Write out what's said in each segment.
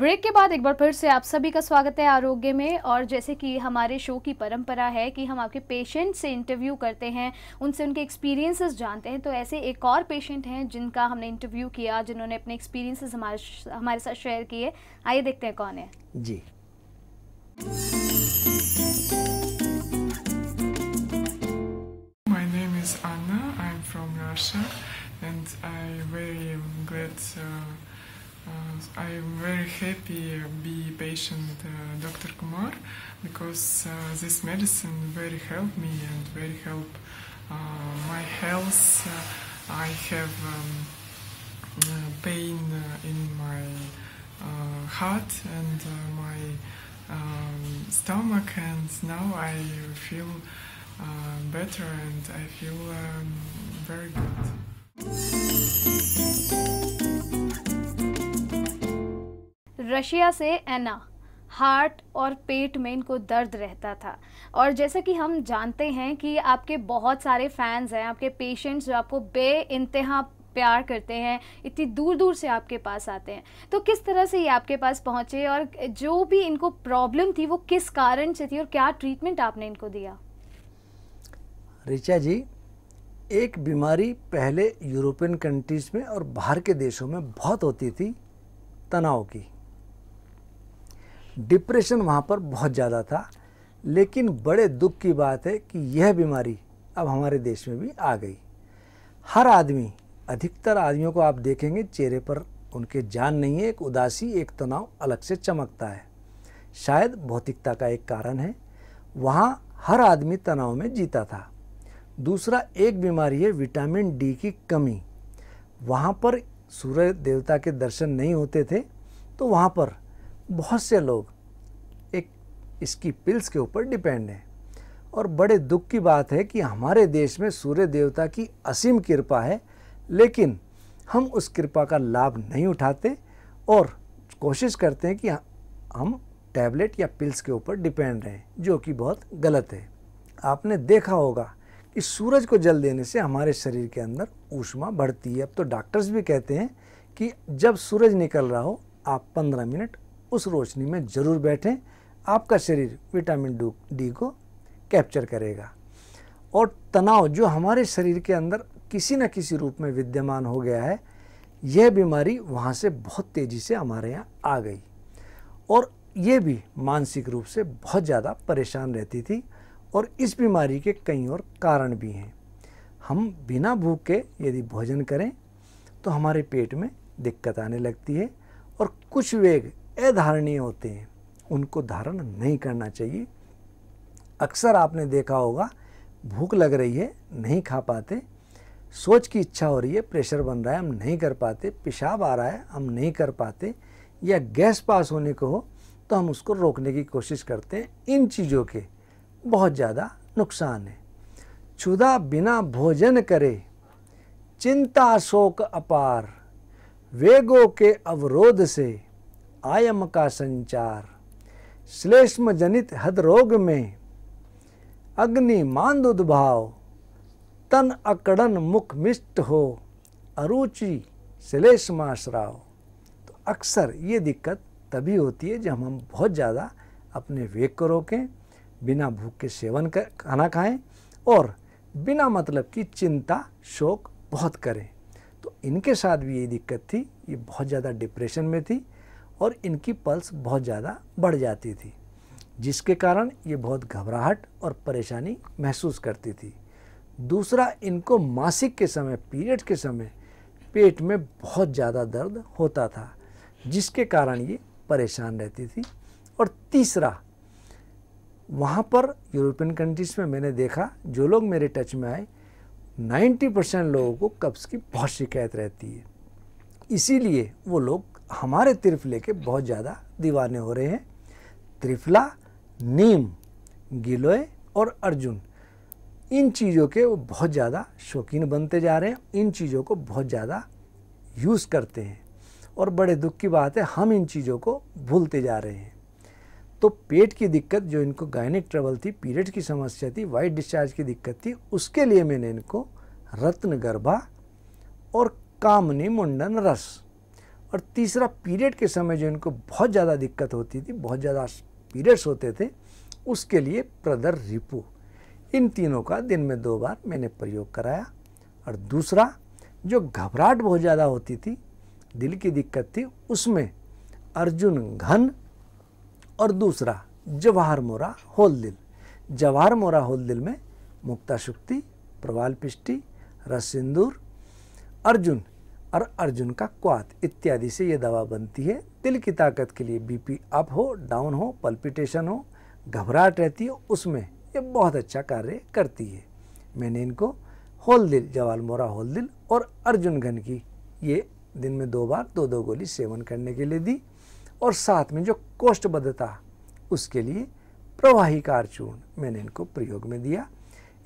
Break के बाद एक बार फिर से आप सभी का स्वागत है आरोग्य में और जैसे कि हमारे शो की परंपरा है कि हम आपके पेशेंट से इंटरव्यू करते हैं उनसे उनके एक्सपीरियंसेस जानते हैं तो ऐसे एक और पेशेंट हैं जिनका हमने इंटरव्यू किया जिन्होंने अपने एक्सपीरियंसेस हमारे हमारे साथ शेयर किए आइए देखते हैं कौन है जी My I'm and I very glad uh, Uh, I'm very happy to be patient uh, Dr. Kumar because uh, this medicine very helped me and very help uh, my health. Uh, I have um, uh, pain in my heart and my um, stomach and now I feel better and I feel um, very good. Russia से Anna heart और पेट में इनको दर्द रहता था और जैसा कि हम जानते हैं कि आपके बहुत सारे फैंस हैं आपके पेशेंट्स जो आपको बे इंतहा प्यार करते हैं इतनी दूर दूर से आपके पास आते हैं तो किस तरह से ये आपके पास पहुँचे और जो भी इनको प्रॉब्लम थी वो किस कारण से थी और क्या ट्रीटमेंट आपने इनको दिया रिचा जी एक बीमारी पहले यूरोपियन कंट्रीज़ में और बाहर के देशों में बहुत होती थी तनाव की डिप्रेशन वहाँ पर बहुत ज़्यादा था लेकिन बड़े दुख की बात है कि यह बीमारी अब हमारे देश में भी आ गई हर आदमी अधिकतर आदमियों को आप देखेंगे चेहरे पर उनके जान नहीं है एक उदासी एक तनाव अलग से चमकता है शायद भौतिकता का एक कारण है वहाँ हर आदमी तनाव में जीता था दूसरा एक बीमारी है विटामिन डी की कमी वहाँ पर सूर्य देवता के दर्शन नहीं होते थे तो वहाँ पर बहुत से लोग एक इसकी पिल्स के ऊपर डिपेंड हैं और बड़े दुख की बात है कि हमारे देश में सूर्य देवता की असीम कृपा है लेकिन हम उस कृपा का लाभ नहीं उठाते और कोशिश करते हैं कि हम टैबलेट या पिल्स के ऊपर डिपेंड रहें जो कि बहुत गलत है आपने देखा होगा कि सूरज को जल देने से हमारे शरीर के अंदर ऊष्मा बढ़ती है अब तो डॉक्टर्स भी कहते हैं कि जब सूरज निकल रहा हो आप 15 मिनट उस रोशनी में ज़रूर बैठें आपका शरीर विटामिन डू डी को कैप्चर करेगा और तनाव जो हमारे शरीर के अंदर किसी न किसी रूप में विद्यमान हो गया है यह बीमारी वहाँ से बहुत तेज़ी से हमारे यहाँ आ गई और ये भी मानसिक रूप से बहुत ज़्यादा परेशान रहती थी और इस बीमारी के कई और कारण भी हैं हम बिना भूख के यदि भोजन करें तो हमारे पेट में दिक्कत आने लगती है और कुछ वेग अधारणीय होते हैं उनको धारण नहीं करना चाहिए अक्सर आपने देखा होगा भूख लग रही है नहीं खा पाते सोच की इच्छा हो रही है प्रेशर बन रहा है हम नहीं कर पाते पेशाब आ रहा है हम नहीं कर पाते या गैस पास होने को हो तो हम उसको रोकने की कोशिश करते हैं इन चीज़ों के बहुत ज़्यादा नुकसान है क्षुदा बिना भोजन करे चिंता शोक अपार वेगों के अवरोध से आयम का संचार श्लेष्म जनित रोग में अग्नि मांद उद्भाव तन अकड़न मुख मिष्ट हो अरुचि श्लेष्माश्राव तो अक्सर ये दिक्कत तभी होती है जब हम बहुत ज़्यादा अपने वेग को रोकें बिना भूख के सेवन कर खाना खाएं और बिना मतलब की चिंता शोक बहुत करें तो इनके साथ भी ये दिक्कत थी ये बहुत ज़्यादा डिप्रेशन में थी और इनकी पल्स बहुत ज़्यादा बढ़ जाती थी जिसके कारण ये बहुत घबराहट और परेशानी महसूस करती थी दूसरा इनको मासिक के समय पीरियड के समय पेट में बहुत ज़्यादा दर्द होता था जिसके कारण ये परेशान रहती थी और तीसरा वहाँ पर यूरोपियन कंट्रीज़ में मैंने देखा जो लोग मेरे टच में आए 90 परसेंट लोगों को कब्ज़ की बहुत शिकायत रहती है इसीलिए वो लोग हमारे त्रिफले के बहुत ज़्यादा दीवाने हो रहे हैं त्रिफला नीम गिलोय और अर्जुन इन चीज़ों के वो बहुत ज़्यादा शौकीन बनते जा रहे हैं इन चीज़ों को बहुत ज़्यादा यूज़ करते हैं और बड़े दुख की बात है हम इन चीज़ों को भूलते जा रहे हैं तो पेट की दिक्कत जो इनको गायनिक ट्रबल थी पीरियड की समस्या थी वाइट डिस्चार्ज की दिक्कत थी उसके लिए मैंने इनको रत्न गर्भा और कामनी मुंडन रस और तीसरा पीरियड के समय जो इनको बहुत ज़्यादा दिक्कत होती थी बहुत ज़्यादा पीरियड्स होते थे उसके लिए प्रदर रिपो इन तीनों का दिन में दो बार मैंने प्रयोग कराया और दूसरा जो घबराहट बहुत ज़्यादा होती थी दिल की दिक्कत थी उसमें अर्जुन घन और दूसरा जवाहर मोरा होल दिल जवाहर मोरा होल दिल में मुक्ता शुक्ति प्रवाल पिष्टि रस सिंदूर अर्जुन और अर्जुन का क्वात इत्यादि से ये दवा बनती है दिल की ताकत के लिए बीपी अप हो डाउन हो पल्पिटेशन हो घबराहट रहती हो उसमें ये बहुत अच्छा कार्य करती है मैंने इनको होल दिल जवाल मोरा होल दिल और अर्जुन घन की ये दिन में दो बार दो दो गोली सेवन करने के लिए दी और साथ में जो कोष्ठबद्धता उसके लिए प्रवाही कार चूर्ण मैंने इनको प्रयोग में दिया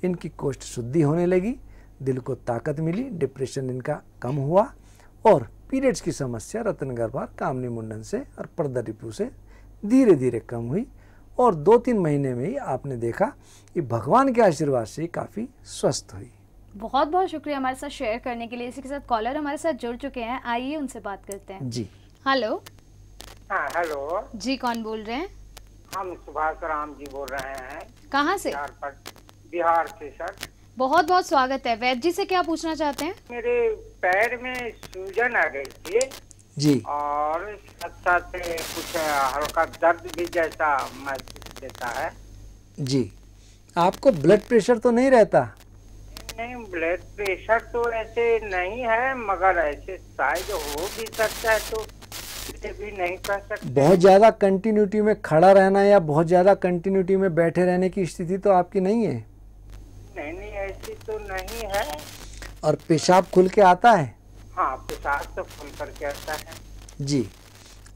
इनकी कोष्ठ शुद्धि होने लगी दिल को ताकत मिली डिप्रेशन इनका कम हुआ और पीरियड्स की समस्या रतन गरबार कामनी मुंडन से और पर्दा टिपू से धीरे धीरे कम हुई और दो तीन महीने में ही आपने देखा कि भगवान के आशीर्वाद से काफ़ी स्वस्थ हुई बहुत बहुत शुक्रिया हमारे साथ शेयर करने के लिए इसी के साथ कॉलर हमारे साथ जुड़ चुके हैं आइए उनसे बात करते हैं जी हेलो हेलो हाँ, जी कौन बोल रहे हैं हम सुभाष राम जी बोल रहे हैं कहाँ से बिहार से सर बहुत बहुत स्वागत है वैद्य जी से क्या पूछना चाहते हैं मेरे पैर में सूजन आ गई थी जी और साथ साथ कुछ हल्का दर्द भी जैसा महसूस देता है जी आपको ब्लड प्रेशर तो नहीं रहता नहीं ब्लड प्रेशर तो ऐसे नहीं है मगर ऐसे शायद हो भी सकता है तो भी नहीं कर सकते बहुत ज्यादा कंटिन्यूटी में खड़ा रहना या बहुत ज्यादा कंटिन्यूटी में बैठे रहने की स्थिति तो आपकी नहीं है नहीं नहीं ऐसी तो नहीं है और पेशाब खुल के आता है हाँ पेशाब तो खुल करके आता है जी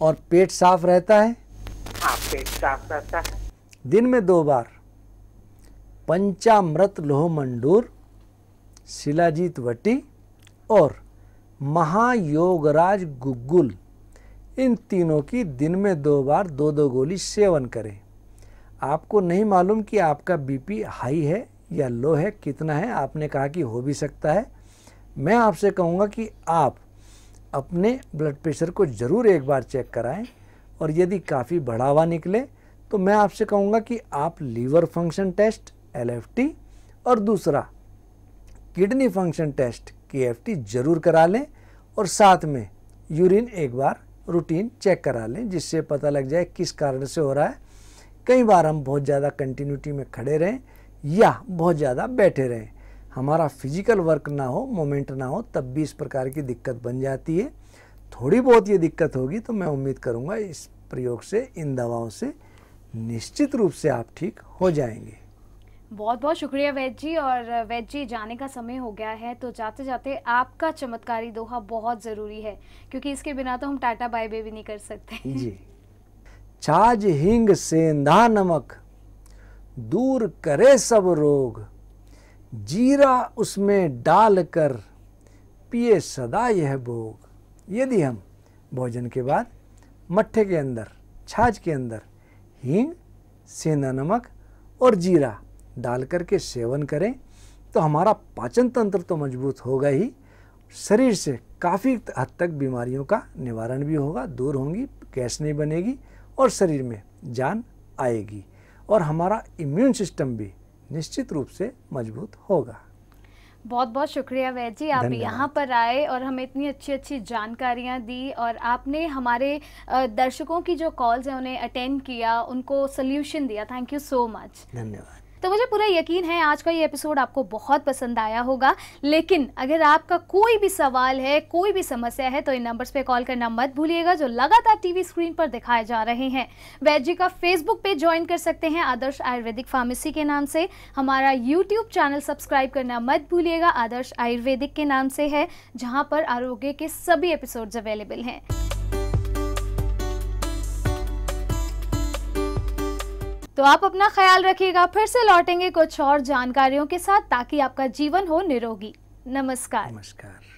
और पेट साफ रहता है हाँ पेट साफ रहता है दिन में दो बार पंचामृत लोह मंडूर शिलाजीत वटी और महायोगराज गुग्गुल इन तीनों की दिन में दो बार दो दो गोली सेवन करें आपको नहीं मालूम कि आपका बीपी हाई है या लो है कितना है आपने कहा कि हो भी सकता है मैं आपसे कहूँगा कि आप अपने ब्लड प्रेशर को ज़रूर एक बार चेक कराएं और यदि काफ़ी बढ़ावा निकले तो मैं आपसे कहूँगा कि आप लीवर फंक्शन टेस्ट एल और दूसरा किडनी फंक्शन टेस्ट के ज़रूर करा लें और साथ में यूरिन एक बार रूटीन चेक करा लें जिससे पता लग जाए किस कारण से हो रहा है कई बार हम बहुत ज़्यादा कंटिन्यूटी में खड़े रहें या बहुत ज़्यादा बैठे रहें हमारा फिजिकल वर्क ना हो मोमेंट ना हो तब भी इस प्रकार की दिक्कत बन जाती है थोड़ी बहुत ये दिक्कत होगी तो मैं उम्मीद करूँगा इस प्रयोग से इन दवाओं से निश्चित रूप से आप ठीक हो जाएंगे बहुत बहुत शुक्रिया वैद जी और वैद जी जाने का समय हो गया है तो जाते जाते आपका चमत्कारी दोहा बहुत ज़रूरी है क्योंकि इसके बिना तो हम टाटा बाय बे भी नहीं कर सकते जी छाज हिंग सेंधा नमक दूर करे सब रोग जीरा उसमें डाल कर पिए सदा यह भोग यदि हम भोजन के बाद मट्ठे के अंदर छाछ के अंदर हींग सेंधा नमक और जीरा डाल करके सेवन करें तो हमारा पाचन तंत्र तो मजबूत होगा ही शरीर से काफ़ी हद तक बीमारियों का निवारण भी होगा दूर होंगी गैस नहीं बनेगी और शरीर में जान आएगी और हमारा इम्यून सिस्टम भी निश्चित रूप से मजबूत होगा बहुत बहुत शुक्रिया वैद जी आप यहाँ पर आए और हमें इतनी अच्छी अच्छी जानकारियाँ दी और आपने हमारे दर्शकों की जो कॉल्स हैं उन्हें अटेंड किया उनको सोल्यूशन दिया थैंक यू सो मच धन्यवाद तो मुझे पूरा यकीन है आज का ये एपिसोड आपको बहुत पसंद आया होगा लेकिन अगर आपका कोई भी सवाल है कोई भी समस्या है तो इन नंबर्स पे कॉल करना मत भूलिएगा जो लगातार टीवी स्क्रीन पर दिखाए जा रहे हैं वैद जी का फेसबुक पेज ज्वाइन कर सकते हैं आदर्श आयुर्वेदिक फार्मेसी के नाम से हमारा यूट्यूब चैनल सब्सक्राइब करना मत भूलिएगा आदर्श आयुर्वेदिक के नाम से है जहाँ पर आरोग्य के सभी एपिसोड्स अवेलेबल हैं तो आप अपना ख्याल रखिएगा फिर से लौटेंगे कुछ और जानकारियों के साथ ताकि आपका जीवन हो निरोगी नमस्कार नमस्कार